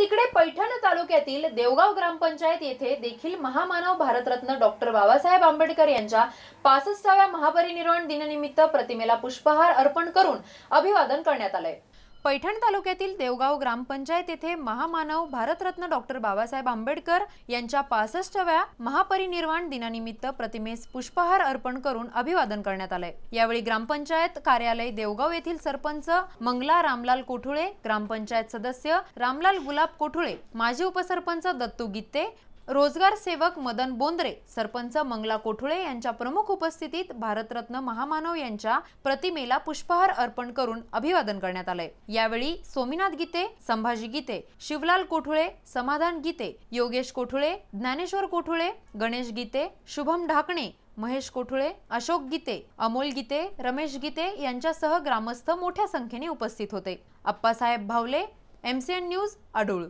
तिकडे पैठण तालुक्यातील देवगाव ग्रामपंचायत येथे देखील महामानव भारतरत्न डॉक्टर बाबासाहेब आंबेडकर यांच्या पासष्टाव्या महापरिनिर्वाण दिनानिमित्त प्रतिमेला पुष्पहार अर्पण करून अभिवादन करण्यात आलंय पैठण तालुक्यातील देवगाव ग्रामपंचायत येथे महामानव भारतरत्न डॉक्टर बाबासाहेब आंबेडकर यांच्या पासष्टव्या महापरिनिर्वाण दिनानिमित्त प्रतिमेस पुष्पहार अर्पण करून अभिवादन करण्यात आले यावेळी ग्रामपंचायत कार्यालय देवगाव येथील सरपंच मंगला रामलाल कोठुळे ग्रामपंचायत सदस्य रामलाल गुलाब कोठुळे माजी उपसरपंच दत्तू गित्ते रोजगार सेवक मदन बोंद्रे सरपंच मंगला कोठुळे यांच्या प्रमुख उपस्थितीत भारतरत्न महामानव यांच्या प्रतिमेला पुष्पहार अर्पण करून अभिवादन करण्यात आले यावेळी सोमीनाथ गीते संभाजी गीते शिवलाल कोठुळे समाधान गीते योगेश कोठुळे ज्ञानेश्वर कोठुळे गणेश गीते शुभम ढाकणे महेश कोठुळे अशोक गीते अमोल गीते रमेश गीते यांच्यासह ग्रामस्थ मोठ्या संख्येने उपस्थित होते अप्पासाहेब भावले एमसीएन न्यूज अडूळ